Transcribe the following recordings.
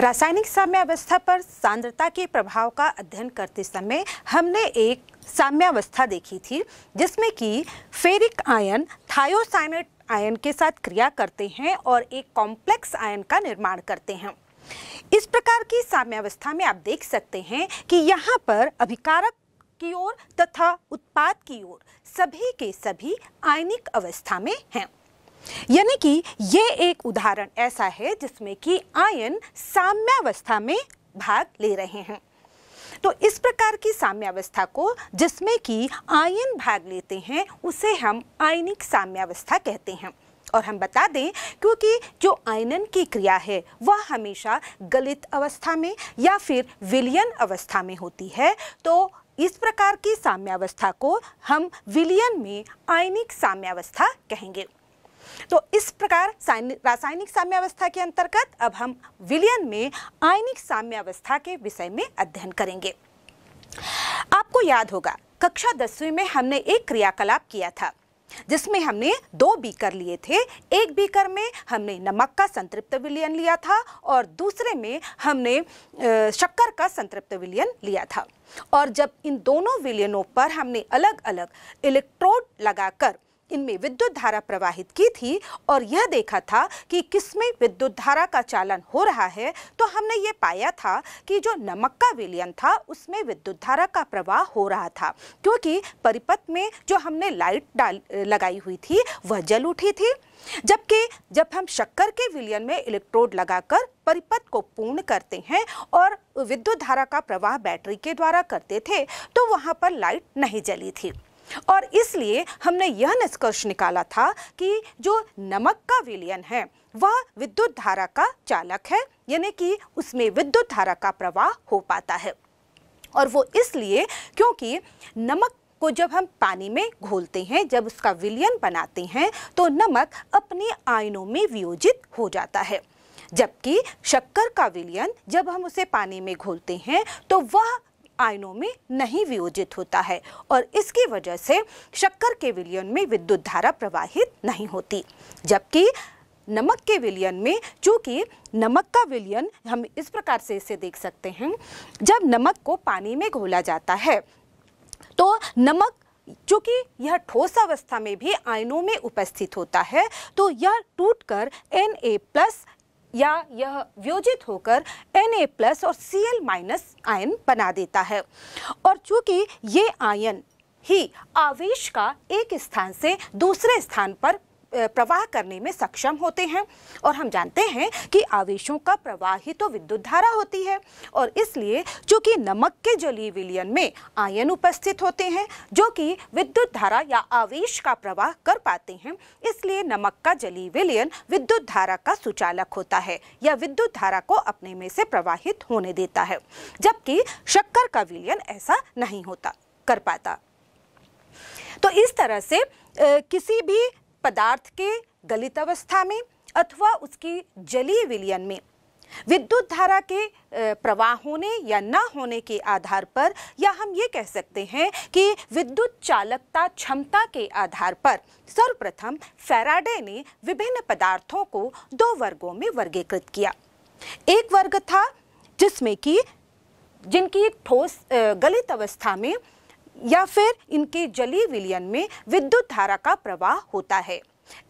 रासायनिक साम्यावस्था पर सांद्रता के प्रभाव का अध्ययन करते समय हमने एक साम्यावस्था देखी थी जिसमें कि फेरिक आयन थायोसाइनेट आयन के साथ क्रिया करते हैं और एक कॉम्प्लेक्स आयन का निर्माण करते हैं इस प्रकार की साम्यावस्था में आप देख सकते हैं कि यहाँ पर अभिकारक की ओर तथा उत्पाद की ओर सभी के सभी आयनिक अवस्था में हैं यानी कि ये एक उदाहरण ऐसा है जिसमें कि आयन साम्यावस्था में भाग ले रहे हैं तो इस प्रकार की साम्यावस्था को जिसमें कि आयन भाग लेते हैं उसे हम आयनिक साम्यावस्था कहते हैं और हम बता दें क्योंकि जो आयनन की क्रिया है वह हमेशा गलित अवस्था में या फिर विलियन अवस्था में होती है तो इस प्रकार की साम्यावस्था को हम विलियन में आयनिक साम्यावस्था कहेंगे तो इस प्रकार रासायनिक साम्यावस्था के अंतर्गत अब हम विलियन में आयनिक साम्यावस्था के विषय में अध्ययन करेंगे आपको याद होगा कक्षा दसवीं में हमने एक क्रियाकलाप किया था जिसमें हमने दो बीकर लिए थे एक बीकर में हमने नमक का संतृप्त विलियन लिया था और दूसरे में हमने शक्कर का संतृप्त विलियन लिया था और जब इन दोनों विलियनों पर हमने अलग अलग इलेक्ट्रोड लगाकर इनमें विद्युत धारा प्रवाहित की थी और यह देखा था कि किसमें विद्युत धारा का चालन हो रहा है तो हमने ये पाया था कि जो नमक का विलयन था उसमें विद्युत धारा का प्रवाह हो रहा था क्योंकि परिपथ में जो हमने लाइट डाल लगाई हुई थी वह जल उठी थी जबकि जब हम शक्कर के विलयन में इलेक्ट्रोड लगाकर परिपथ को पूर्ण करते हैं और विद्युत धारा का प्रवाह बैटरी के द्वारा करते थे तो वहाँ पर लाइट नहीं जली थी और इसलिए हमने यह निष्कर्ष निकाला था कि जो नमक का विलयन है वह विद्युत धारा का चालक है यानी कि उसमें विद्युत धारा का प्रवाह हो पाता है और वो इसलिए क्योंकि नमक को जब हम पानी में घोलते हैं जब उसका विलयन बनाते हैं तो नमक अपने आयनों में वियोजित हो जाता है जबकि शक्कर का विलयन जब हम उसे पानी में घोलते हैं तो वह आयनों में नहीं वियोजित होता है और इसकी वजह से शक्कर के विलयन में विद्युत धारा प्रवाहित नहीं होती जबकि नमक के विलयन में चूँकि नमक का विलयन हम इस प्रकार से इसे देख सकते हैं जब नमक को पानी में घोला जाता है तो नमक चूँकि यह ठोस अवस्था में भी आयनों में उपस्थित होता है तो यह टूटकर Na प्लस या यह व्योजित होकर Na प्लस और एल माइनस आयन बना देता है और चूंकि ये आयन ही आवेश का एक स्थान से दूसरे स्थान पर प्रवाह करने में सक्षम होते हैं और हम जानते हैं कि आवेशों का प्रवाह ही तो विद्युत धारा होती है और इसलिए चूंकि नमक के जलीय विलयन में आयन उपस्थित होते हैं जो कि विद्युत धारा या आवेश का प्रवाह कर पाते हैं इसलिए नमक का जलीय विलयन विद्युत धारा का सुचालक होता है या विद्युत धारा को अपने में से प्रवाहित होने देता है जबकि शक्कर का विलयन ऐसा नहीं होता कर पाता तो इस तरह से किसी भी पदार्थ के गलित अवस्था में अथवा उसकी जलीय विलयन में विद्युत धारा के प्रवाह होने या न होने के आधार पर या हम ये कह सकते हैं कि विद्युत चालकता क्षमता के आधार पर सर्वप्रथम फेराडे ने विभिन्न पदार्थों को दो वर्गों में वर्गीकृत किया एक वर्ग था जिसमें कि जिनकी ठोस गलित अवस्था में या फिर इनके जलीय विलयन में विद्युत धारा का प्रवाह होता है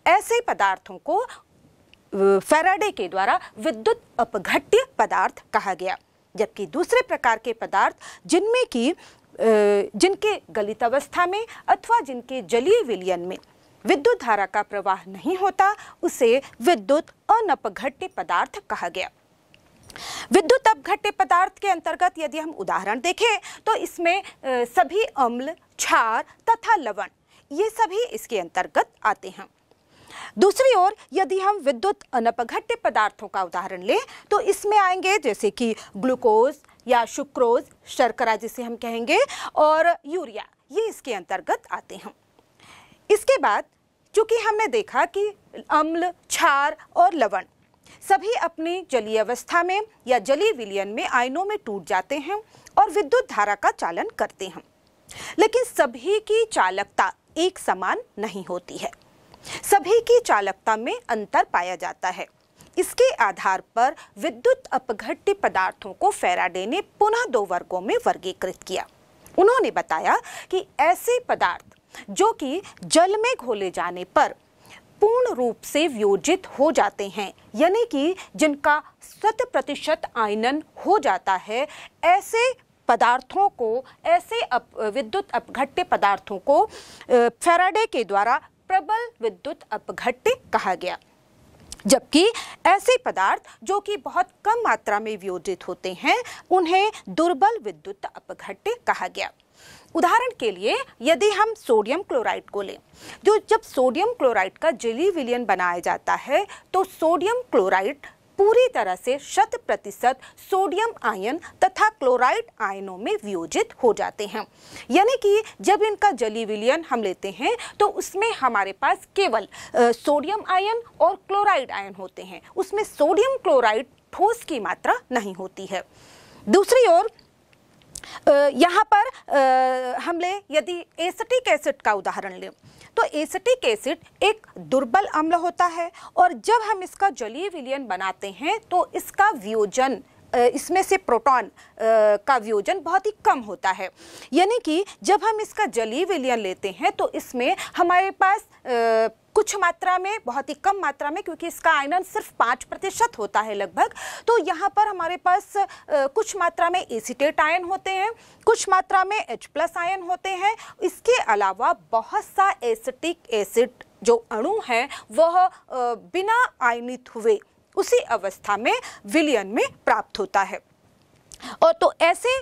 ऐसे पदार्थों को फेराडे के द्वारा विद्युत अपघट्य पदार्थ कहा गया जबकि दूसरे प्रकार के पदार्थ जिनमें कि जिनके गलित अवस्था में अथवा जिनके जलीय विलयन में विद्युत धारा का प्रवाह नहीं होता उसे विद्युत अनपघट्य पदार्थ कहा गया विद्युत अपघट्य पदार्थ के अंतर्गत यदि हम उदाहरण देखें तो इसमें सभी अम्ल क्षार तथा लवण ये सभी इसके अंतर्गत आते हैं दूसरी ओर यदि हम विद्युत अनपघट्य पदार्थों का उदाहरण लें तो इसमें आएंगे जैसे कि ग्लूकोज या शुक्रोज शर्करा जिसे हम कहेंगे और यूरिया ये इसके अंतर्गत आते हैं इसके बाद चूंकि हमने देखा कि अम्ल क्षार और लवण सभी अपनी जलीय अवस्था में या जलीय विलयन में आयनों में टूट जाते हैं और विद्युत धारा का चालन करते हैं लेकिन सभी की चालकता एक समान नहीं होती है सभी की चालकता में अंतर पाया जाता है इसके आधार पर विद्युत अपघट्य पदार्थों को फेराडे ने पुनः दो वर्गों में वर्गीकृत किया उन्होंने बताया कि ऐसे पदार्थ जो कि जल में घोले जाने पर पूर्ण रूप से वियोजित हो जाते हैं यानी कि जिनका शत प्रतिशत आयनन हो जाता है ऐसे पदार्थों को ऐसे अप, विद्युत अपघट्य पदार्थों को फेराडे के द्वारा प्रबल विद्युत अपघट्य कहा गया जबकि ऐसे पदार्थ जो कि बहुत कम मात्रा में वियोजित होते हैं उन्हें दुर्बल विद्युत अपघट्य कहा गया उदाहरण के लिए यदि हम सोडियम क्लोराइड को लें जो जब सोडियम क्लोराइड का जली विलियन बनाया जाता है तो सोडियम क्लोराइड पूरी तरह से शत प्रतिशत सोडियम आयन तथा क्लोराइड आयनों में वियोजित हो जाते हैं यानी कि जब इनका जली विलियन हम लेते हैं तो उसमें हमारे पास केवल सोडियम आयन और क्लोराइड आयन होते हैं उसमें सोडियम क्लोराइड ठोस की मात्रा नहीं होती है दूसरी ओर यहाँ पर हम ले यदि एसिटिक एसिड का उदाहरण लें तो एसिटिक एसिड एक दुर्बल अम्ल होता है और जब हम इसका जलीय विलियन बनाते हैं तो इसका वियोजन इसमें से प्रोटॉन का वियोजन बहुत ही कम होता है यानी कि जब हम इसका जलीय विलयन लेते हैं तो इसमें हमारे पास कुछ मात्रा में बहुत ही कम मात्रा में क्योंकि इसका आयरन सिर्फ पाँच प्रतिशत होता है लगभग तो यहाँ पर हमारे पास कुछ मात्रा में एसीटेट आयन होते हैं कुछ मात्रा में एच प्लस आयन होते हैं इसके अलावा बहुत सा एसिटिक एसिड जो अणु है वह बिना आयनित हुए उसी अवस्था में विलियन में प्राप्त होता है और तो ऐसे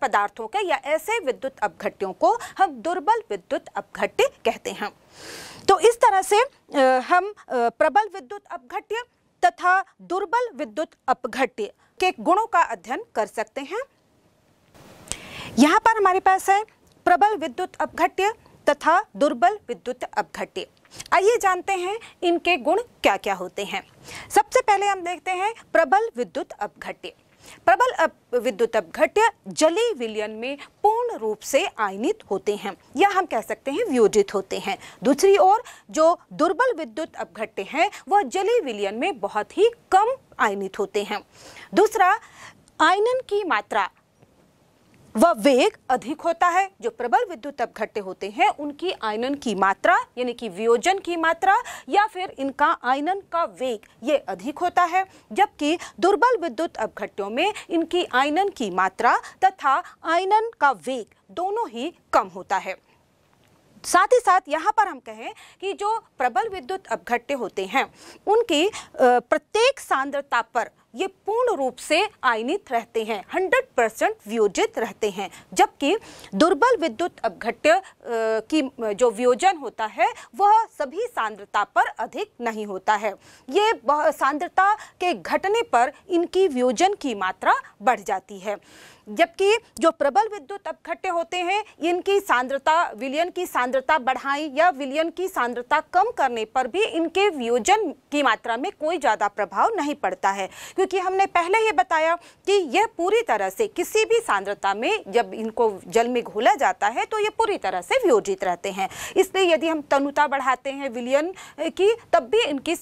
पदार्थों के या ऐसे विद्युत अपघट्यों को हम दुर्बल विद्युत अपघट्य कहते हैं से हम प्रबल विद्युत अपघट्य तथा दुर्बल विद्युत अपघट्य के गुणों का अध्ययन कर सकते हैं यहाँ पर हमारे पास है प्रबल विद्युत अपघट्य तथा दुर्बल विद्युत अपघट्य आइए जानते हैं इनके गुण क्या क्या होते हैं सबसे पहले हम देखते हैं प्रबल विद्युत अपघट्य प्रबल विद्युत अपघट्य जली विलयन में पूर्ण रूप से आयनित होते हैं या हम कह सकते हैं वियोजित होते हैं दूसरी ओर जो दुर्बल विद्युत अपघट्य हैं वह जली विलयन में बहुत ही कम आयनित होते हैं दूसरा आयनन की मात्रा वह वेग अधिक होता है जो प्रबल विद्युत अपघट्य होते हैं उनकी आयनन की मात्रा यानी कि वियोजन की मात्रा या फिर इनका आयनन का वेग ये अधिक होता है जबकि दुर्बल विद्युत अपघट्यों में इनकी आयनन की मात्रा तथा आयनन का वेग दोनों ही कम होता है साथ ही साथ यहाँ पर हम कहें कि जो प्रबल विद्युत अपघट्य होते हैं उनकी प्रत्येक सांद्रता पर ये पूर्ण रूप से आयनित रहते हैं 100 परसेंट वियोजित रहते हैं जबकि दुर्बल विद्युत अपघट्य की जो वियोजन होता है वह सभी सांद्रता पर अधिक नहीं होता है ये सांद्रता के घटने पर इनकी वियोजन की मात्रा बढ़ जाती है जबकि जो प्रबल विद्युत अपघट्य होते हैं इनकी सांद्रता विलयन की सांद्रता बढ़ाई या विलयन की सांद्रता कम करने पर भी इनके वियोजन की मात्रा में कोई ज़्यादा प्रभाव नहीं पड़ता है क्योंकि हमने पहले ही बताया कि यह पूरी तरह से किसी भी सांद्रता में जब इनको जल में घोला जाता है तो ये पूरी तरह से वियोजित रहते हैं इसलिए यदि हम तनुता बढ़ाते हैं विलियन की तब भी इनकी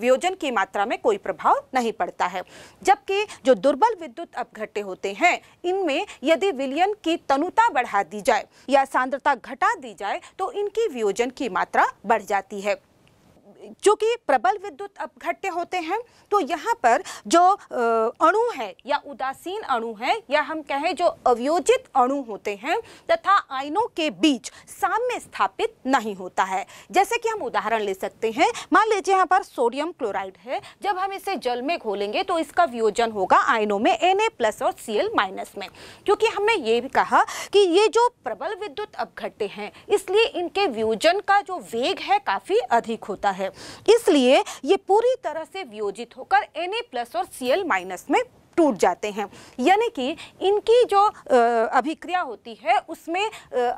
वियोजन की मात्रा में कोई प्रभाव नहीं पड़ता है जबकि जो दुर्बल विद्युत अपघट्य होते हैं इनमें यदि विलयन की तनुता बढ़ा दी जाए या सांद्रता घटा दी जाए तो इनकी वियोजन की मात्रा बढ़ जाती है चूँकि प्रबल विद्युत अपघट्य होते हैं तो यहाँ पर जो अणु है या उदासीन अणु है या हम कहें जो अवयोजित अणु होते हैं तथा आयनों के बीच साम्य स्थापित नहीं होता है जैसे कि हम उदाहरण ले सकते हैं मान लीजिए यहाँ पर सोडियम क्लोराइड है जब हम इसे जल में घोलेंगे तो इसका वियोजन होगा आयनों में एन प्लस और सी माइनस में क्योंकि हमने ये भी कहा कि ये जो प्रबल विद्युत अपघट्य हैं इसलिए इनके वियोजन का जो वेग है काफ़ी अधिक होता है है इसलिए ये पूरी तरह से वियोजित होकर एन प्लस और सी माइनस में टूट जाते हैं यानी कि इनकी जो अभिक्रिया होती है उसमें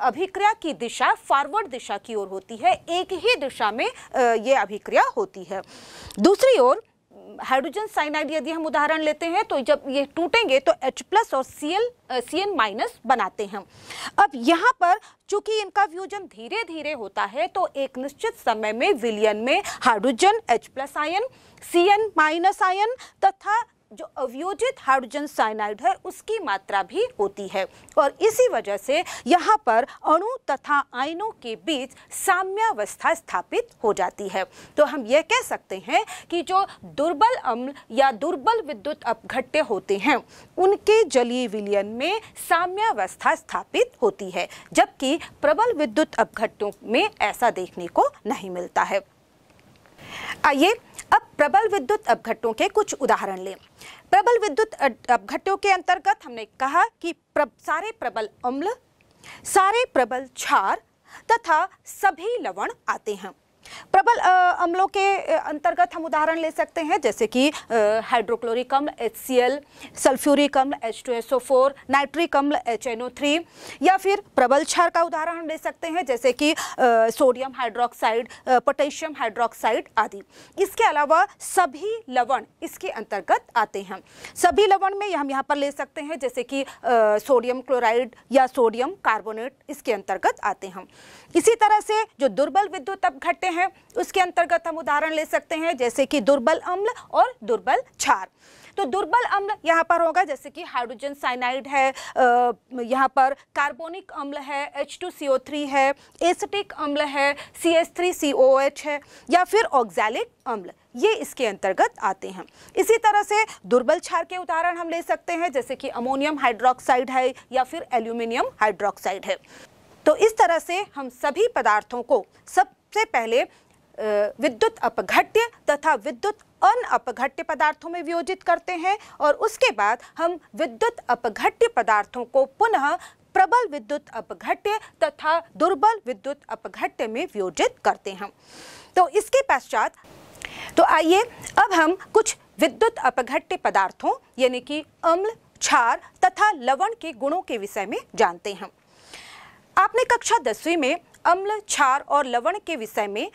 अभिक्रिया की दिशा फॉरवर्ड दिशा की ओर होती है एक ही दिशा में ये अभिक्रिया होती है दूसरी ओर हाइड्रोजन साइनाइड यदि हम उदाहरण लेते हैं तो जब ये टूटेंगे तो H प्लस और C L C N minus बनाते हैं अब यहाँ पर चूंकि इनका व्यूजन धीरे धीरे होता है तो एक निश्चित समय में विलियन में hydrogen H plus ion C N minus ion तथा जो अवयोजित हाइड्रोजन साइनाइड है उसकी मात्रा भी होती है और इसी वजह से यहाँ पर अणु तथा आयनों के बीच साम्यावस्था स्थापित हो जाती है तो हम यह कह सकते हैं कि जो दुर्बल अम्ल या दुर्बल विद्युत अपघट्य होते हैं उनके जलीय विलयन में साम्यावस्था स्थापित होती है जबकि प्रबल विद्युत अपघट्यों में ऐसा देखने को नहीं मिलता है आइए अब प्रबल विद्युत अपघटों के कुछ उदाहरण लें प्रबल विद्युत अपघटों के अंतर्गत हमने कहा कि प्रब, सारे प्रबल अम्ल सारे प्रबल क्षार तथा सभी लवण आते हैं प्रबल अम्लों के अंतर्गत हम उदाहरण ले सकते हैं जैसे कि हाइड्रोक्लोरिक अम्ल एच सल्फ्यूरिक अम्ल H two S O four nitric अम्ल एच एन ओ थ्री या फिर प्रबल क्षार का उदाहरण हम ले सकते हैं जैसे कि सोडियम हाइड्रोक्साइड पोटेशियम हाइड्रोक्साइड आदि इसके अलावा सभी लवण इसके अंतर्गत आते हैं सभी लवण में हम यहाँ पर ले सकते हैं जैसे कि सोडियम क्लोराइड या सोडियम कार्बोनेट इसके अंतर्गत आते हैं इसी तरह से जो दुर्बल विद्युत अपघट्टे हैं उसके अंतर्गत हम उदाहरण ले सकते हैं जैसे कि दुर्बल अम्ल और दुर्बल क्षार तो दुर्बल अम्ल यहाँ पर होगा जैसे कि हाइड्रोजन साइनाइड है यहाँ पर कार्बोनिक अम्ल है H2CO3 है एसिटिक अम्ल है CH3COH है या फिर ऑक्जैलिक अम्ल ये इसके अंतर्गत आते हैं इसी तरह से दुर्बल क्षार के उदाहरण हम ले सकते हैं जैसे कि अमोनियम हाइड्रोक्साइड है या फिर एल्यूमिनियम हाइड्रोक्साइड है तो इस तरह से हम सभी पदार्थों को सबसे पहले विद्युत अपघट्य तथा विद्युत अन अपघट्य पदार्थों में वियोजित करते हैं और उसके बाद हम विद्युत अपघट्य पदार्थों को पुनः प्रबल विद्युत अपघट्य तथा दुर्बल विद्युत अपघट्य में वियोजित करते हैं तो इसके पश्चात तो आइए अब हम कुछ विद्युत अपघट्य पदार्थों यानी कि अम्ल क्षार तथा लवण के गुणों के विषय में जानते हैं आपने कक्षा दसवीं में अम्ल क्षार और लवण के विषय में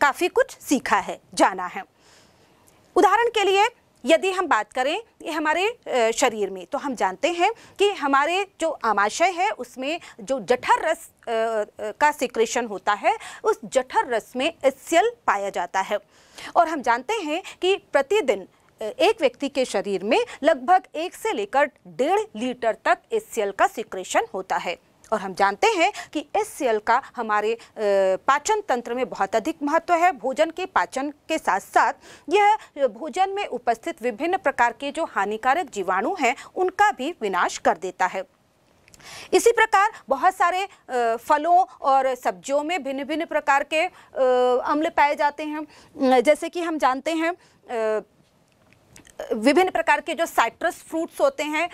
काफ़ी कुछ सीखा है जाना है उदाहरण के लिए यदि हम बात करें ये हमारे शरीर में तो हम जानते हैं कि हमारे जो आमाशय है उसमें जो जठर रस का सिक्रेशन होता है उस जठर रस में एसियल पाया जाता है और हम जानते हैं कि प्रतिदिन एक व्यक्ति के शरीर में लगभग एक से लेकर डेढ़ लीटर तक एसियल का सिक्रेशन होता है और हम जानते हैं कि एस का हमारे पाचन तंत्र में बहुत अधिक महत्व है भोजन के पाचन के साथ साथ यह भोजन में उपस्थित विभिन्न प्रकार के जो हानिकारक जीवाणु हैं उनका भी विनाश कर देता है इसी प्रकार बहुत सारे फलों और सब्जियों में भिन्न भिन्न प्रकार के अम्ल पाए जाते हैं जैसे कि हम जानते हैं विभिन्न प्रकार के जो साइट्रस फ्रूट्स होते हैं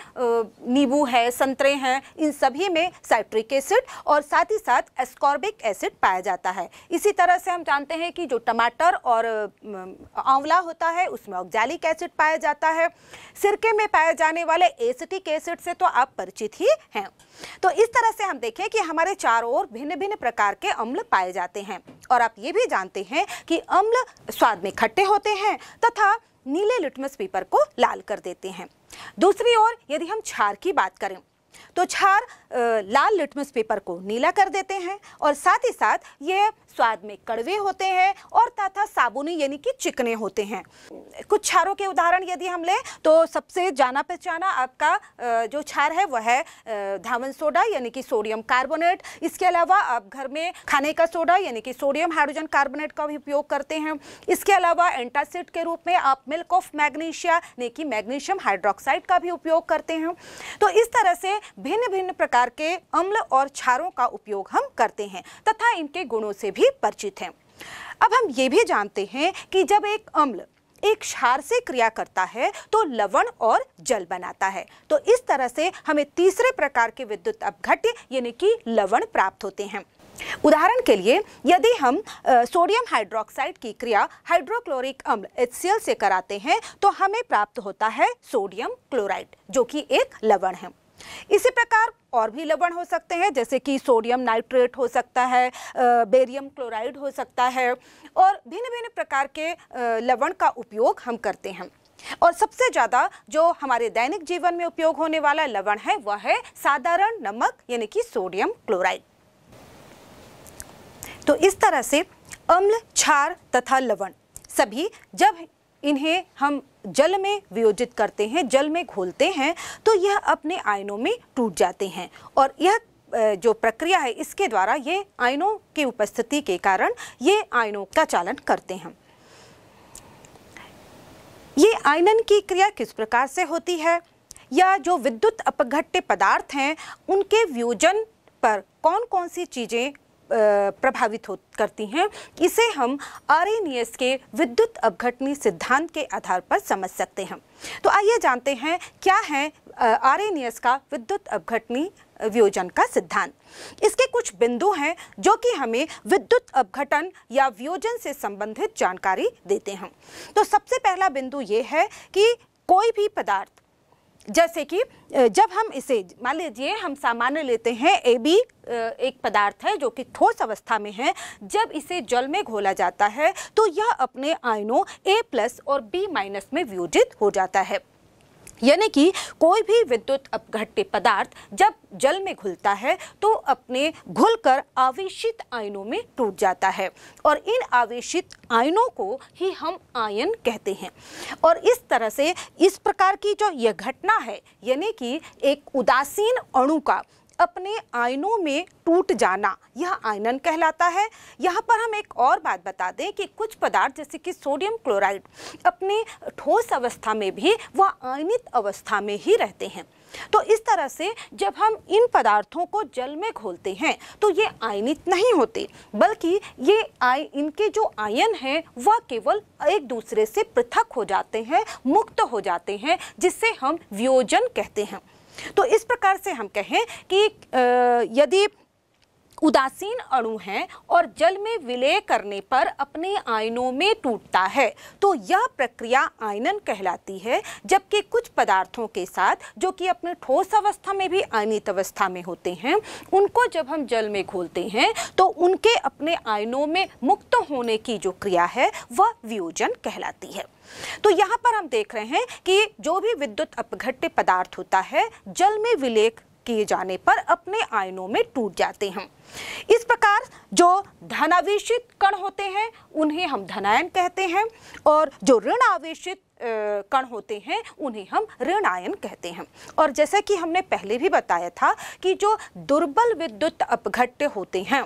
नींबू है संतरे हैं इन सभी में साइट्रिक एसिड और साथ ही साथ एस्कॉर्बिक एसिड पाया जाता है इसी तरह से हम जानते हैं कि जो टमाटर और आंवला होता है उसमें ऑक्जैलिक एसिड पाया जाता है सिरके में पाए जाने वाले एसिटिक एसिड से तो आप परिचित ही हैं तो इस तरह से हम देखें कि हमारे चारों ओर भिन्न भिन्न प्रकार के अम्ल पाए जाते हैं और आप ये भी जानते हैं कि अम्ल स्वाद में खट्टे होते हैं तथा नीले लिटमस पेपर को लाल कर देते हैं दूसरी ओर यदि हम छार की बात करें तो छार लाल लिटमस पेपर को नीला कर देते हैं और साथ ही साथ ये स्वाद में कड़वे होते हैं और तथा साबुनी यानी कि चिकने होते हैं कुछ छारों के उदाहरण यदि हम लें तो सबसे जाना पहचाना आपका जो छार है वह है धावन सोडा यानी कि सोडियम कार्बोनेट इसके अलावा आप घर में खाने का सोडा यानी कि सोडियम हाइड्रोजन कार्बोनेट का भी उपयोग करते हैं इसके अलावा एंटासिड के रूप में आप मिल्क ऑफ मैग्नीशिया यानी कि मैग्नीशियम हाइड्रोक्साइड का भी उपयोग करते हैं तो इस तरह से भिन्न भिन्न प्रकार के अम्ल और क्षारों का उपयोग हम करते हैं तथा इनके गुणों से भी भी परिचित हैं अब हम ये भी जानते हैं कि जब एक अम्ल एक क्षार से क्रिया करता है तो लवण और जल बनाता है तो इस तरह से हमें तीसरे प्रकार के विद्युत अपघट्य यानी कि लवण प्राप्त होते हैं उदाहरण के लिए यदि हम आ, सोडियम हाइड्रोक्साइड की क्रिया हाइड्रोक्लोरिक अम्ल एच से कराते हैं तो हमें प्राप्त होता है सोडियम क्लोराइड जो कि एक लवण है इसी प्रकार और भी लवण हो सकते हैं जैसे कि सोडियम नाइट्रेट हो सकता है बेरियम क्लोराइड हो सकता है और भिन्न भिन्न प्रकार के लवण का उपयोग हम करते हैं और सबसे ज़्यादा जो हमारे दैनिक जीवन में उपयोग होने वाला लवण है वह है साधारण नमक यानी कि सोडियम क्लोराइड तो इस तरह से अम्ल क्षार तथा लवण सभी जब इन्हें हम जल में वियोजित करते हैं जल में घोलते हैं तो यह अपने आयनों में टूट जाते हैं और यह जो प्रक्रिया है इसके द्वारा ये आयनों की उपस्थिति के कारण ये आयनों का चालन करते हैं ये आयनन की क्रिया किस प्रकार से होती है या जो विद्युत अपघट्य पदार्थ हैं उनके वियोजन पर कौन कौन सी चीज़ें प्रभावित हो करती हैं इसे हम आर के विद्युत अपघटनी सिद्धांत के आधार पर समझ सकते हैं तो आइए जानते हैं क्या है आर का विद्युत अपघटनी वियोजन का सिद्धांत इसके कुछ बिंदु हैं जो कि हमें विद्युत अपघटन या वियोजन से संबंधित जानकारी देते हैं तो सबसे पहला बिंदु ये है कि कोई भी पदार्थ जैसे कि जब हम इसे मान लीजिए हम सामान्य लेते हैं ए बी एक पदार्थ है जो कि ठोस अवस्था में है जब इसे जल में घोला जाता है तो यह अपने आयनों ए प्लस और बी माइनस में वियोजित हो जाता है यानी कि कोई भी विद्युत अपघट्य पदार्थ जब जल में घुलता है तो अपने घुलकर आवेशित आयनों में टूट जाता है और इन आवेशित आयनों को ही हम आयन कहते हैं और इस तरह से इस प्रकार की जो यह घटना है यानी कि एक उदासीन अणु का अपने आयनों में टूट जाना यह आयनन कहलाता है यहाँ पर हम एक और बात बता दें कि कुछ पदार्थ जैसे कि सोडियम क्लोराइड अपने ठोस अवस्था में भी वह आयनित अवस्था में ही रहते हैं तो इस तरह से जब हम इन पदार्थों को जल में घोलते हैं तो ये आयनित नहीं होते बल्कि ये आय इनके जो आयन हैं वह केवल एक दूसरे से पृथक हो जाते हैं मुक्त हो जाते हैं जिससे हम वियोजन कहते हैं तो इस प्रकार से हम कहें कि यदि उदासीन अणु हैं और जल में विलय करने पर अपने आयनों में टूटता है तो यह प्रक्रिया आयनन कहलाती है जबकि कुछ पदार्थों के साथ जो कि अपने ठोस अवस्था में भी आयनित अवस्था में होते हैं उनको जब हम जल में घोलते हैं तो उनके अपने आयनों में मुक्त होने की जो क्रिया है वह वियोजन कहलाती है तो यहाँ पर हम देख रहे हैं कि जो भी विद्युत अपघट्य पदार्थ होता है जल में विलेख किए जाने पर अपने आयनों में टूट जाते हैं इस प्रकार जो धनावेशित कण होते हैं उन्हें हम धनायन कहते हैं और जो ऋण आवेशित कण होते हैं उन्हें हम ऋण आयन कहते हैं और जैसे कि हमने पहले भी बताया था कि जो दुर्बल विद्युत अपघट्य होते हैं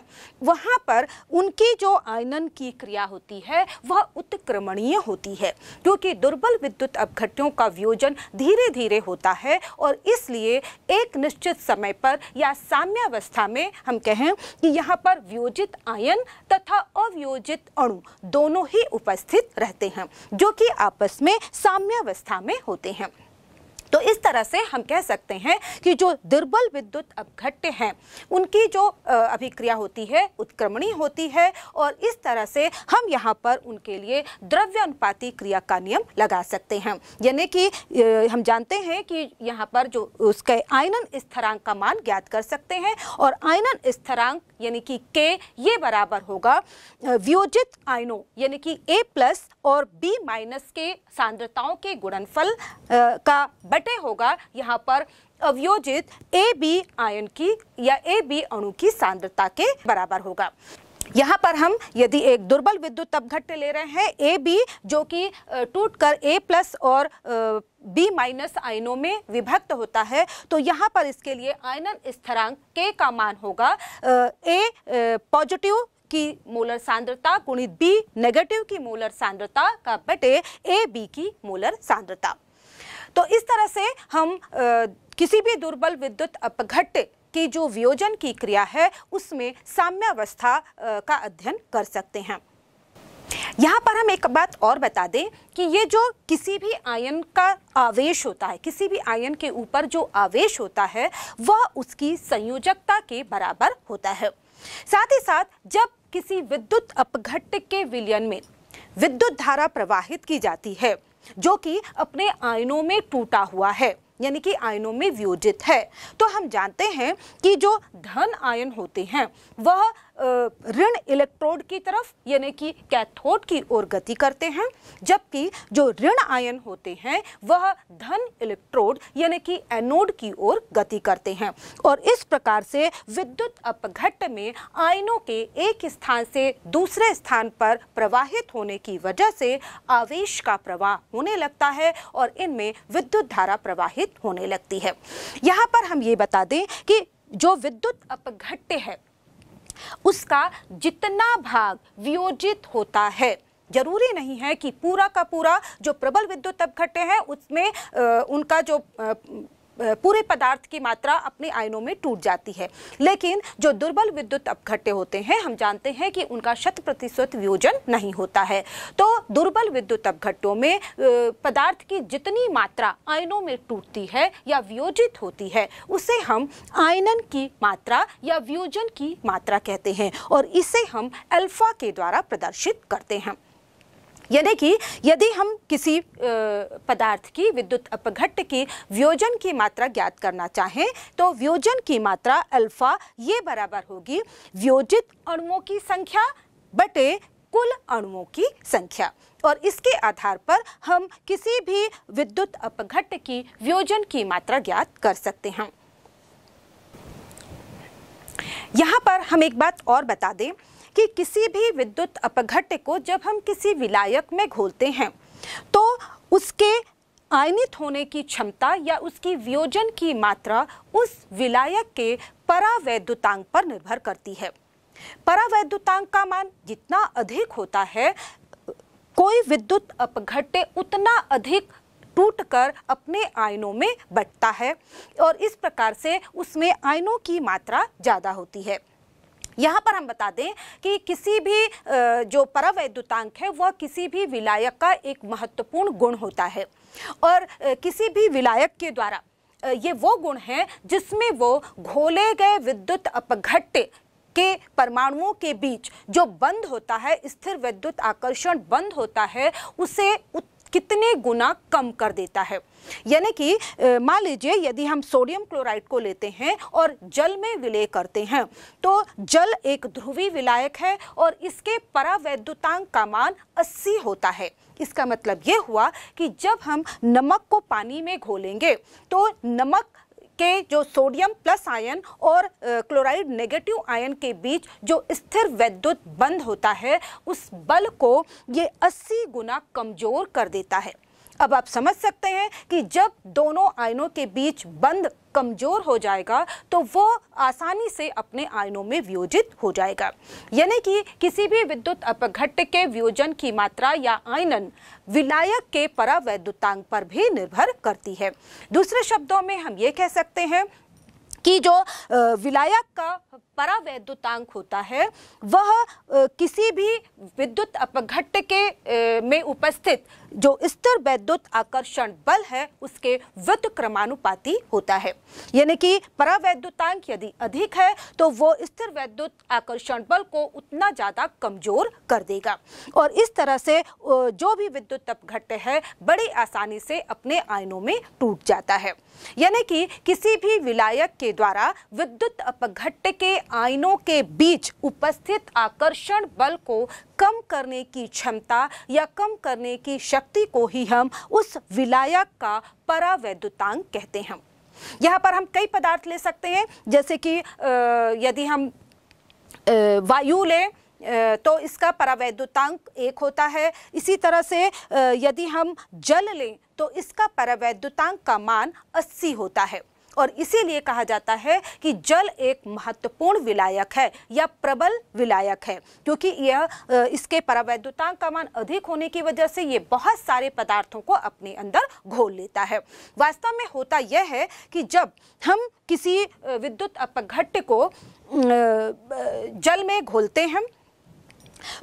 वहाँ पर उनकी जो आयनन की क्रिया होती है वह उत्क्रमणीय होती है क्योंकि दुर्बल विद्युत अपघट्यों का वियोजन धीरे धीरे होता है और इसलिए एक निश्चित समय पर या साम्यावस्था में हम कहें कि यहाँ पर वियोजित आयन तथा अवियोजित अणु दोनों ही उपस्थित रहते हैं जो कि आपस में साम्यावस्था में होते हैं तो इस तरह से हम कह सकते हैं कि जो दुर्बल विद्युत अपघट्य हैं उनकी जो अभिक्रिया होती है उत्क्रमणी होती है और इस तरह से हम यहाँ पर उनके लिए द्रव्य अनुपाती क्रिया का नियम लगा सकते हैं यानी कि हम जानते हैं कि यहाँ पर जो उसके आयनन स्थरांक का मान ज्ञात कर सकते हैं और आयनन स्थरांक यानी कि के ये बराबर होगा वियोजित आयनों यानी कि ए प्लस और बी माइनस के सांद्रताओं के गुणनफल का घटे होगा यहाँ पर अवयोजित ए बी आयन की या ए बी अणु की सांद्रता के बराबर होगा यहाँ पर हम यदि एक दुर्बल विद्युत अपघट्य ले रहे हैं ए बी जो कि टूटकर ए प्लस और बी माइनस आयनों में विभक्त होता है तो यहाँ पर इसके लिए आयनन स्थिरांक के का मान होगा ए पॉजिटिव की मोलर सांद्रता गुणित बी नेगेटिव की मोलर सांद्रता का बटे ए बी की मोलर सांद्रता तो इस तरह से हम आ, किसी भी दुर्बल विद्युत अपघट की जो वियोजन की क्रिया है उसमें साम्यावस्था का अध्ययन कर सकते हैं यहाँ पर हम एक बात और बता दें कि ये जो किसी भी आयन का आवेश होता है किसी भी आयन के ऊपर जो आवेश होता है वह उसकी संयोजकता के बराबर होता है साथ ही साथ जब किसी विद्युत अपघट्ट के विलयन में विद्युत धारा प्रवाहित की जाती है जो कि अपने आयनों में टूटा हुआ है यानी कि आयनों में वियोजित है तो हम जानते हैं कि जो धन आयन होते हैं वह ऋण इलेक्ट्रोड की तरफ यानी कि कैथोड की ओर गति करते हैं जबकि जो ऋण आयन होते हैं वह धन इलेक्ट्रोड यानी कि एनोड की ओर गति करते हैं और इस प्रकार से विद्युत अपघट्ट में आयनों के एक स्थान से दूसरे स्थान पर प्रवाहित होने की वजह से आवेश का प्रवाह होने लगता है और इनमें विद्युत धारा प्रवाहित होने लगती है यहाँ पर हम ये बता दें कि जो विद्युत अपघट्य है उसका जितना भाग वियोजित होता है जरूरी नहीं है कि पूरा का पूरा जो प्रबल विद्युत अपघटे हैं उसमें उनका जो पूरे पदार्थ की मात्रा अपने आयनों में टूट जाती है लेकिन जो दुर्बल विद्युत अपघट्य होते हैं हम जानते हैं कि उनका शत प्रतिशत वियोजन नहीं होता है तो दुर्बल विद्युत अपघट्यों में पदार्थ की जितनी मात्रा आयनों में टूटती है या वियोजित होती है उसे हम आयनन की मात्रा या वियोजन की मात्रा कहते हैं और इसे हम अल्फा के द्वारा प्रदर्शित करते हैं यानी कि यदि हम किसी पदार्थ की विद्युत अपघट्ट की व्योजन की मात्रा ज्ञात करना चाहें तो व्योजन की मात्रा अल्फा ये बराबर होगी व्योजित अणुओं की संख्या बटे कुल अणुओं की संख्या और इसके आधार पर हम किसी भी विद्युत अपघट्ट की व्योजन की मात्रा ज्ञात कर सकते हैं यहाँ पर हम एक बात और बता दें कि किसी भी विद्युत अपघट्य को जब हम किसी विलायक में घोलते हैं तो उसके आयनित होने की क्षमता या उसकी वियोजन की मात्रा उस विलायक के परावैद्युतांक पर निर्भर करती है परावैद्युतांक का मान जितना अधिक होता है कोई विद्युत अपघट्य उतना अधिक टूटकर अपने आयनों में बटता है और इस प्रकार से उसमें आयनों की मात्रा ज़्यादा होती है यहाँ पर हम बता दें कि किसी भी जो पर वैद्युतांक है वह किसी भी विलायक का एक महत्वपूर्ण गुण होता है और किसी भी विलायक के द्वारा ये वो गुण है जिसमें वो घोले गए विद्युत अपघट्य के परमाणुओं के बीच जो बंद होता है स्थिर विद्युत आकर्षण बंद होता है उसे कितने गुना कम कर देता है यानी कि मान लीजिए यदि हम सोडियम क्लोराइड को लेते हैं और जल में विलय करते हैं तो जल एक ध्रुवी विलायक है और इसके परावैद्युतांक का मान 80 होता है इसका मतलब ये हुआ कि जब हम नमक को पानी में घोलेंगे तो नमक के जो सोडियम प्लस आयन और क्लोराइड नेगेटिव आयन के बीच जो स्थिर वैद्युत बंध होता है उस बल को ये 80 गुना कमज़ोर कर देता है अब आप समझ सकते हैं कि जब दोनों आयनों के बीच बंद कमजोर हो जाएगा तो वो आसानी से अपने आयनों में वियोजित हो जाएगा यानी कि किसी भी विद्युत अपघट्य के वियोजन की मात्रा या आयनन विलायक के परावैद्युतांग पर भी निर्भर करती है दूसरे शब्दों में हम ये कह सकते हैं कि जो विलायक का परावैद्युतांक होता है वह किसी भी विद्युत अपघट्ट के में उपस्थित जो स्थिर वैद्युत आकर्षण बल है उसके व्युत क्रमानुपाति होता है यानी कि परावैद्युतांक यदि अधिक है तो वो स्थिर वैद्युत आकर्षण बल को उतना ज़्यादा कमजोर कर देगा और इस तरह से जो भी विद्युत अपघट्ट है बड़ी आसानी से अपने आयनों में टूट जाता है यानी कि किसी भी विलायक के द्वारा विद्युत अपघट्ट के आयनों के बीच उपस्थित आकर्षण बल को कम करने की क्षमता या कम करने की शक्ति को ही हम उस विलायक का परावैद्युतांक कहते हैं यहाँ पर हम कई पदार्थ ले सकते हैं जैसे कि यदि हम वायु लें तो इसका परावैद्युतांक एक होता है इसी तरह से यदि हम जल लें तो इसका परावैद्युतांक का मान 80 होता है और इसीलिए कहा जाता है कि जल एक महत्वपूर्ण विलायक है या प्रबल विलायक है क्योंकि यह इसके परावैद्युतांक का मान अधिक होने की वजह से यह बहुत सारे पदार्थों को अपने अंदर घोल लेता है वास्तव में होता यह है कि जब हम किसी विद्युत अपघट्य को जल में घोलते हैं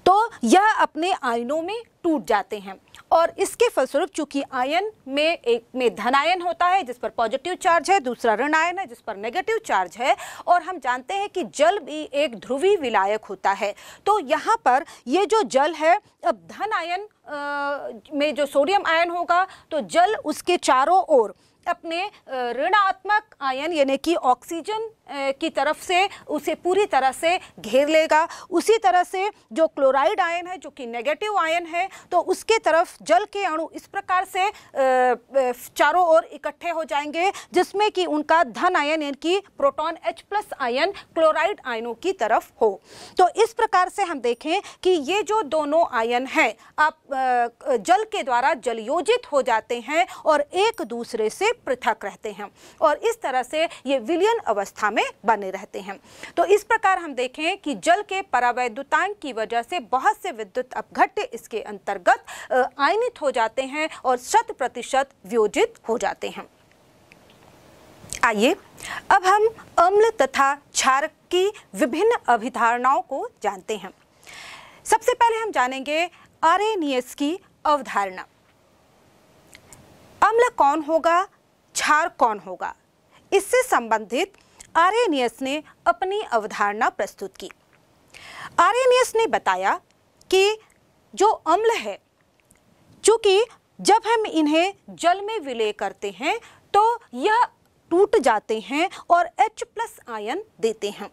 तो यह अपने आयनों में टूट जाते हैं और इसके फलस्वरूप चूंकि आयन में एक में धनायन होता है जिस पर पॉजिटिव चार्ज है दूसरा ऋणायन है जिस पर नेगेटिव चार्ज है और हम जानते हैं कि जल भी एक ध्रुवी विलायक होता है तो यहाँ पर ये जो जल है अब धन आयन में जो सोडियम आयन होगा तो जल उसके चारों ओर अपने ऋणात्मक आयन यानी कि ऑक्सीजन की तरफ से उसे पूरी तरह से घेर लेगा उसी तरह से जो क्लोराइड आयन है जो कि नेगेटिव आयन है तो उसके तरफ जल के अणु इस प्रकार से चारों ओर इकट्ठे हो जाएंगे जिसमें कि उनका धन आयन यानी कि प्रोटॉन H प्लस आयन क्लोराइड आयनों की तरफ हो तो इस प्रकार से हम देखें कि ये जो दोनों आयन हैं आप जल के द्वारा जलयोजित हो जाते हैं और एक दूसरे से पृथक रहते हैं और इस तरह से ये विलियन अवस्था में बने रहते हैं तो इस प्रकार हम देखें कि जल के परावैद्युतांग की वजह से बहुत से विद्युत अपघट्य इसके अंतर्गत आयनित हो जाते हैं और शत प्रतिशत वियोजित हो जाते हैं आइए अब हम अम्ल तथा क्षार की विभिन्न अभिधारणाओं को जानते हैं सबसे पहले हम जानेंगे आरएनएस की अवधारणा अम्ल कौन होगा छार कौन होगा इससे संबंधित आर्यनियस ने अपनी अवधारणा प्रस्तुत की आर्यनियस ने बताया कि जो अम्ल है चूँकि जब हम इन्हें जल में विलय करते हैं तो यह टूट जाते हैं और H प्लस आयन देते हैं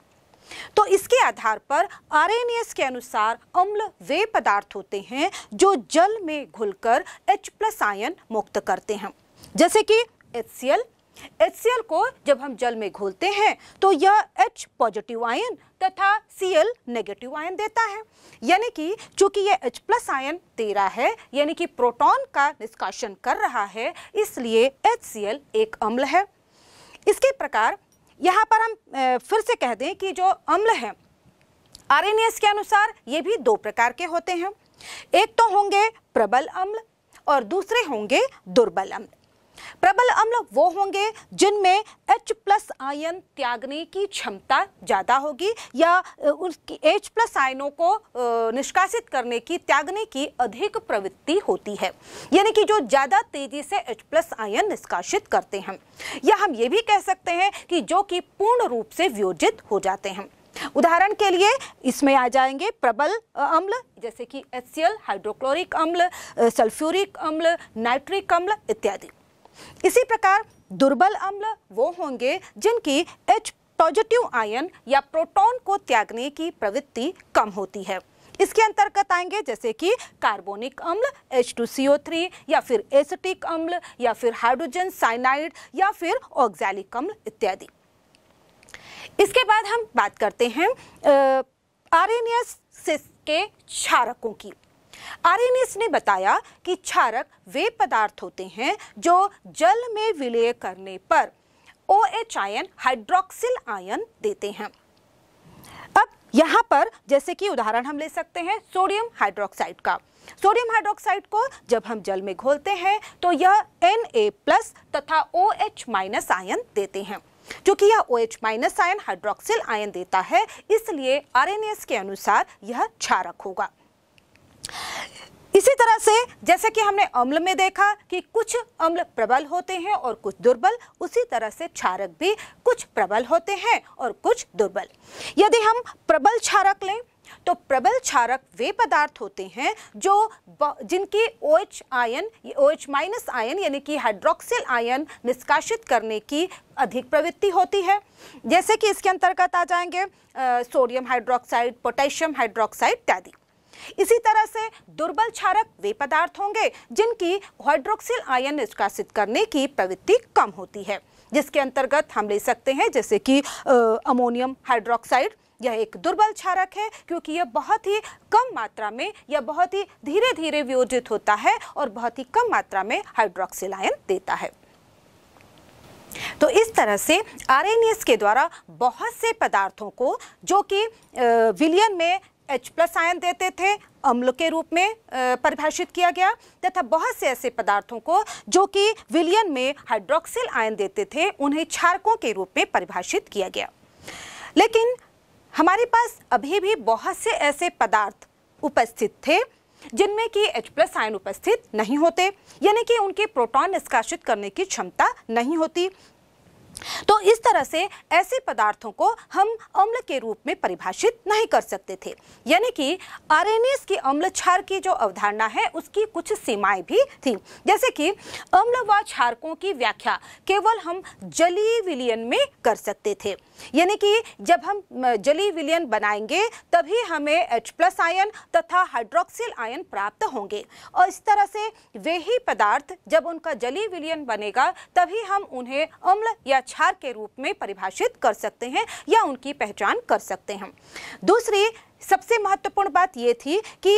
तो इसके आधार पर आर के अनुसार अम्ल वे पदार्थ होते हैं जो जल में घुलकर H प्लस आयन मुक्त करते हैं जैसे कि HCl HCl को जब हम जल में घोलते हैं तो यह H पॉजिटिव आयन तथा Cl नेगेटिव आयन देता है यानी कि चूंकि यह H प्लस आयन दे रहा है यानी कि प्रोटॉन का निष्कासन कर रहा है इसलिए HCl एक अम्ल है इसके प्रकार यहाँ पर हम फिर से कह दें कि जो अम्ल है आर के अनुसार ये भी दो प्रकार के होते हैं एक तो होंगे प्रबल अम्ल और दूसरे होंगे दुर्बल अम्ल प्रबल अम्ल वो होंगे जिनमें एच प्लस आयन त्यागने की क्षमता ज़्यादा होगी या उसकी एच प्लस आयनों को निष्कासित करने की त्यागने की अधिक प्रवृत्ति होती है यानी कि जो ज़्यादा तेजी से एच प्लस आयन निष्कासित करते हैं या हम ये भी कह सकते हैं कि जो कि पूर्ण रूप से वियोजित हो जाते हैं उदाहरण के लिए इसमें आ जाएंगे प्रबल अम्ल जैसे कि एच हाइड्रोक्लोरिक अम्ल सल्फ्यूरिक अम्ल नाइट्रिक अम्ल इत्यादि इसी प्रकार दुर्बल अम्ल वो होंगे जिनकी एच पॉजिटिव आयन या प्रोटॉन को त्यागने की प्रवृत्ति कम होती है इसके अंतर्गत आएंगे जैसे कि कार्बोनिक अम्ल H2CO3 या फिर एसिटिक अम्ल या फिर हाइड्रोजन साइनाइड या फिर ऑक्सैलिक अम्ल इत्यादि इसके बाद हम बात करते हैं आर से के क्षारकों की आरएनएस ने बताया कि क्षारक वे पदार्थ होते हैं जो जल में विलय करने पर ओ एच आयन हाइड्रोक्सिल आयन देते हैं अब यहाँ पर जैसे कि उदाहरण हम ले सकते हैं सोडियम हाइड्रोक्साइड का सोडियम हाइड्रोक्साइड को जब हम जल में घोलते हैं तो यह Na प्लस तथा OH माइनस आयन देते हैं क्योंकि यह OH माइनस आयन हाइड्रोक्सिल आयन देता है इसलिए आर के अनुसार यह क्षारक होगा इसी तरह से जैसे कि हमने अम्ल में देखा कि कुछ अम्ल प्रबल होते हैं और कुछ दुर्बल उसी तरह से क्षारक भी कुछ प्रबल होते हैं और कुछ दुर्बल यदि हम प्रबल क्षारक लें तो प्रबल क्षारक वे पदार्थ होते हैं जो जिनकी ओ एच आयन ओ एच माइनस आयन यानी कि हाइड्रोक्सिल आयन निष्कासित करने की अधिक प्रवृत्ति होती है जैसे कि इसके अंतर्गत आ जाएंगे आ, सोडियम हाइड्रोक्साइड पोटेशियम हाइड्रोक्साइड इत्यादि इसी तरह से दुर्बल क्षारक वे पदार्थ होंगे जिनकी हाइड्रोक्सिल आयन निष्कासित करने की प्रवृत्ति कम होती है जिसके अंतर्गत हम ले सकते हैं जैसे कि अमोनियम हाइड्रोक्साइड यह एक दुर्बल क्षारक है क्योंकि यह बहुत ही कम मात्रा में या बहुत ही धीरे धीरे वियोजित होता है और बहुत ही कम मात्रा में हाइड्रोक्सिल आयन देता है तो इस तरह से आर के द्वारा बहुत से पदार्थों को जो कि विलियन में एच प्लस आयन देते थे अम्ल के रूप में परिभाषित किया गया तथा बहुत से ऐसे पदार्थों को जो कि विलियन में हाइड्रोक्सिल आयन देते थे उन्हें क्षारकों के रूप में परिभाषित किया गया लेकिन हमारे पास अभी भी बहुत से ऐसे पदार्थ उपस्थित थे जिनमें कि H प्लस आयन उपस्थित नहीं होते यानी कि उनके प्रोटॉन निष्कासित करने की क्षमता नहीं होती तो इस तरह से ऐसे पदार्थों को हम अम्ल के रूप में परिभाषित नहीं कर सकते थे यानी कि आर की अम्ल क्षार की जो अवधारणा है उसकी कुछ सीमाएं भी थी जैसे कि अम्ल व क्षारकों की व्याख्या केवल हम जलीय विलयन में कर सकते थे यानी कि जब हम जलीय विलयन बनाएंगे तभी हमें एच प्लस आयन तथा हाइड्रोक्सिल आयन प्राप्त होंगे और इस तरह से वे ही पदार्थ जब उनका जलीय विलियन बनेगा तभी हम उन्हें अम्ल या आचार के रूप में परिभाषित कर सकते हैं या उनकी पहचान कर सकते हैं दूसरी सबसे महत्वपूर्ण बात ये थी कि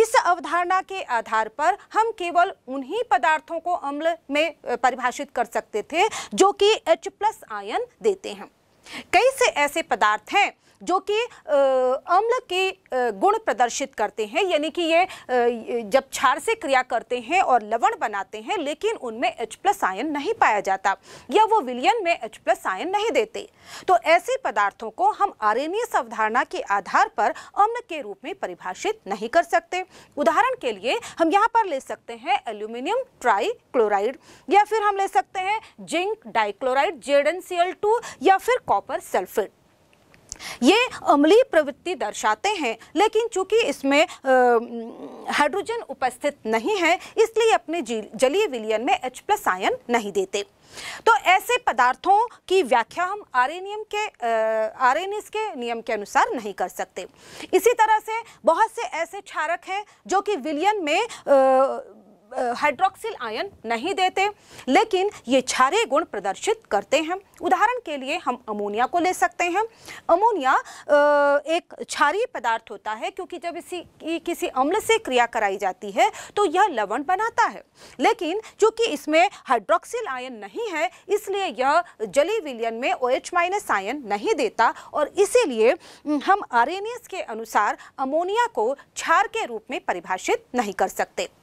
इस अवधारणा के आधार पर हम केवल उन्हीं पदार्थों को अम्ल में परिभाषित कर सकते थे जो कि H प्लस आयन देते हैं कई से ऐसे पदार्थ हैं जो कि अम्ल के गुण प्रदर्शित करते हैं यानी कि ये जब क्षार से क्रिया करते हैं और लवण बनाते हैं लेकिन उनमें H प्लस आयन नहीं पाया जाता या वो विलियन में H प्लस आयन नहीं देते तो ऐसे पदार्थों को हम आर अवधारणा के आधार पर अम्ल के रूप में परिभाषित नहीं कर सकते उदाहरण के लिए हम यहाँ पर ले सकते हैं एल्यूमिनियम क्लोराइड या फिर हम ले सकते हैं जिंक डाइक्लोराइड जेड या फिर कॉपर सल्फेट ये अमली प्रवृत्ति दर्शाते हैं लेकिन चूंकि इसमें हाइड्रोजन उपस्थित नहीं है इसलिए अपने जलीय विलियन में H प्लस आयन नहीं देते तो ऐसे पदार्थों की व्याख्या हम आर नियम के आर के नियम के अनुसार नहीं कर सकते इसी तरह से बहुत से ऐसे क्षारक हैं जो कि विलियन में आ, हाइड्रोक्सिल आयन नहीं देते लेकिन ये क्षारीय गुण प्रदर्शित करते हैं उदाहरण के लिए हम अमोनिया को ले सकते हैं अमोनिया एक क्षारीय पदार्थ होता है क्योंकि जब इसी किसी अम्ल से क्रिया कराई जाती है तो यह लवण बनाता है लेकिन चूंकि इसमें हाइड्रोक्सिल आयन नहीं है इसलिए यह जली विलियन में ओ एच माइनस आयन नहीं देता और इसीलिए हम आर के अनुसार अमोनिया को क्षार के रूप में परिभाषित नहीं कर सकते